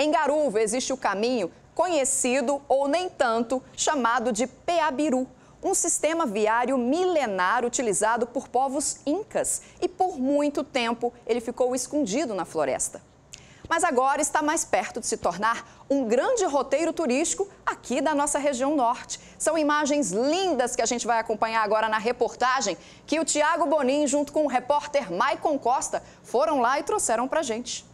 Em Garuva existe o caminho conhecido ou nem tanto, chamado de Peabiru, um sistema viário milenar utilizado por povos incas e por muito tempo ele ficou escondido na floresta. Mas agora está mais perto de se tornar um grande roteiro turístico aqui da nossa região norte. São imagens lindas que a gente vai acompanhar agora na reportagem que o Tiago Bonin, junto com o repórter Maicon Costa, foram lá e trouxeram para gente.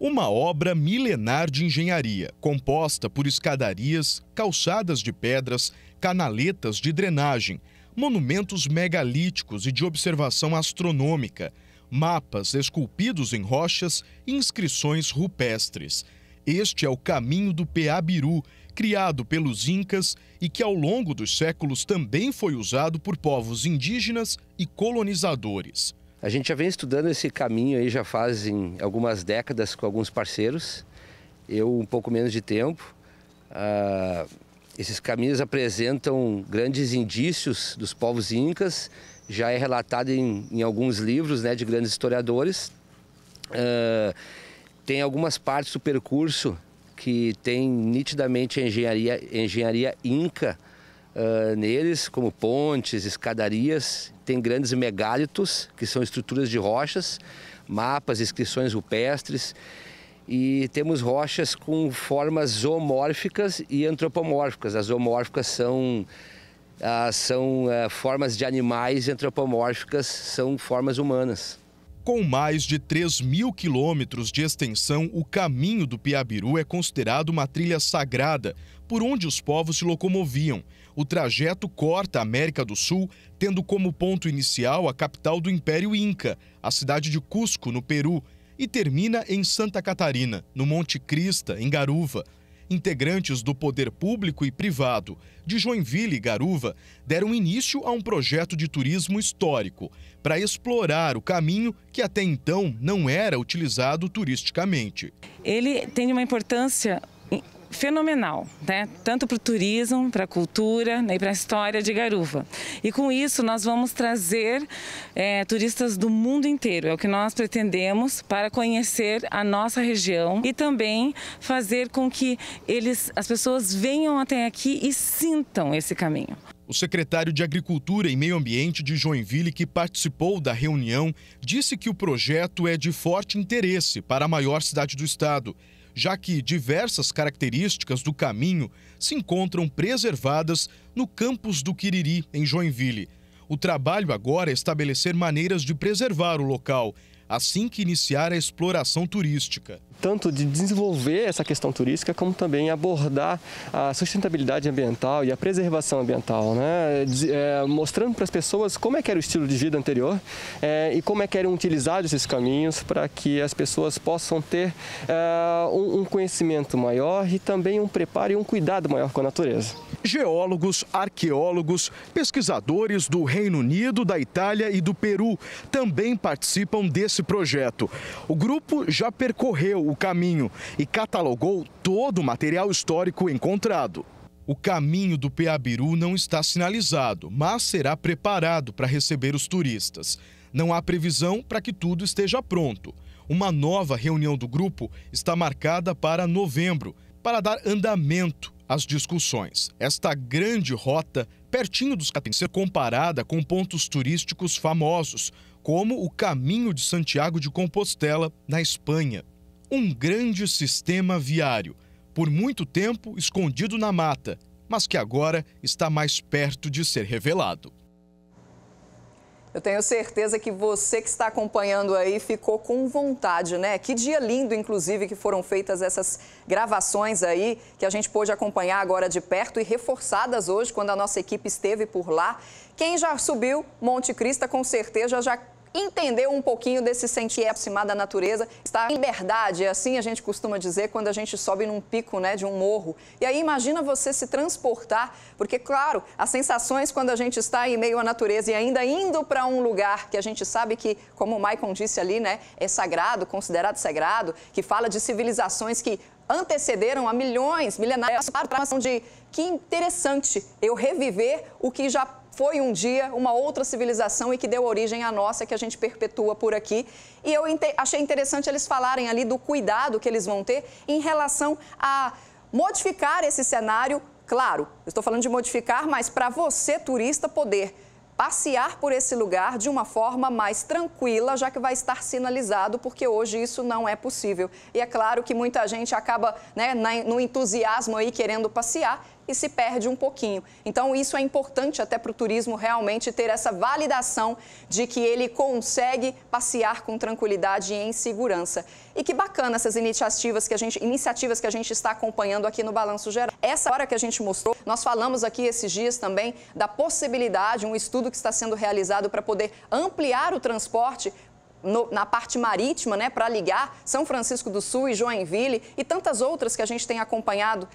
Uma obra milenar de engenharia, composta por escadarias, calçadas de pedras, canaletas de drenagem, monumentos megalíticos e de observação astronômica, mapas esculpidos em rochas e inscrições rupestres. Este é o caminho do Peabiru, criado pelos Incas e que ao longo dos séculos também foi usado por povos indígenas e colonizadores. A gente já vem estudando esse caminho aí já fazem algumas décadas com alguns parceiros, eu um pouco menos de tempo. Ah, esses caminhos apresentam grandes indícios dos povos incas, já é relatado em, em alguns livros né, de grandes historiadores. Ah, tem algumas partes do percurso que tem nitidamente engenharia, engenharia inca ah, neles, como pontes, escadarias, tem grandes megálitos, que são estruturas de rochas, mapas, inscrições rupestres, e temos rochas com formas zoomórficas e antropomórficas. As zoomórficas são ah, são ah, formas de animais antropomórficas, são formas humanas. Com mais de 3 mil quilômetros de extensão, o caminho do Piabiru é considerado uma trilha sagrada, por onde os povos se locomoviam. O trajeto corta a América do Sul, tendo como ponto inicial a capital do Império Inca, a cidade de Cusco, no Peru, e termina em Santa Catarina, no Monte Crista, em Garuva. Integrantes do poder público e privado de Joinville e Garuva deram início a um projeto de turismo histórico para explorar o caminho que até então não era utilizado turisticamente. Ele tem uma importância fenomenal, né? tanto para o turismo, para a cultura né? e para a história de Garuva. E com isso nós vamos trazer é, turistas do mundo inteiro, é o que nós pretendemos para conhecer a nossa região e também fazer com que eles, as pessoas venham até aqui e sintam esse caminho. O secretário de Agricultura e Meio Ambiente de Joinville, que participou da reunião, disse que o projeto é de forte interesse para a maior cidade do estado já que diversas características do caminho se encontram preservadas no campus do Quiriri, em Joinville, o trabalho agora é estabelecer maneiras de preservar o local, assim que iniciar a exploração turística. Tanto de desenvolver essa questão turística, como também abordar a sustentabilidade ambiental e a preservação ambiental, né? É, mostrando para as pessoas como é que era o estilo de vida anterior é, e como é que eram utilizados esses caminhos para que as pessoas possam ter é, um, um conhecimento maior e também um preparo e um cuidado maior com a natureza geólogos, arqueólogos, pesquisadores do Reino Unido, da Itália e do Peru também participam desse projeto. O grupo já percorreu o caminho e catalogou todo o material histórico encontrado. O caminho do Peabiru não está sinalizado, mas será preparado para receber os turistas. Não há previsão para que tudo esteja pronto. Uma nova reunião do grupo está marcada para novembro, para dar andamento as discussões. Esta grande rota, pertinho dos Catem, ser comparada com pontos turísticos famosos, como o Caminho de Santiago de Compostela, na Espanha. Um grande sistema viário, por muito tempo escondido na mata, mas que agora está mais perto de ser revelado. Eu tenho certeza que você que está acompanhando aí ficou com vontade, né? Que dia lindo, inclusive, que foram feitas essas gravações aí, que a gente pôde acompanhar agora de perto e reforçadas hoje, quando a nossa equipe esteve por lá. Quem já subiu Monte Cristo com certeza já entender um pouquinho desse sentir é aproximado da natureza, estar em liberdade, é assim a gente costuma dizer quando a gente sobe num pico, né, de um morro. E aí imagina você se transportar, porque claro, as sensações quando a gente está em meio à natureza e ainda indo para um lugar que a gente sabe que, como o Maicon disse ali, né, é sagrado, considerado sagrado, que fala de civilizações que antecederam a milhões, milenários, para de que interessante eu reviver o que já foi um dia uma outra civilização e que deu origem à nossa, que a gente perpetua por aqui. E eu achei interessante eles falarem ali do cuidado que eles vão ter em relação a modificar esse cenário. Claro, estou falando de modificar, mas para você, turista, poder passear por esse lugar de uma forma mais tranquila, já que vai estar sinalizado, porque hoje isso não é possível. E é claro que muita gente acaba né, no entusiasmo aí querendo passear, e se perde um pouquinho. Então, isso é importante até para o turismo realmente ter essa validação de que ele consegue passear com tranquilidade e em segurança. E que bacana essas iniciativas que a gente, iniciativas que a gente está acompanhando aqui no Balanço Geral. Essa hora que a gente mostrou, nós falamos aqui esses dias também da possibilidade, um estudo que está sendo realizado para poder ampliar o transporte no, na parte marítima, né, para ligar São Francisco do Sul e Joinville e tantas outras que a gente tem acompanhado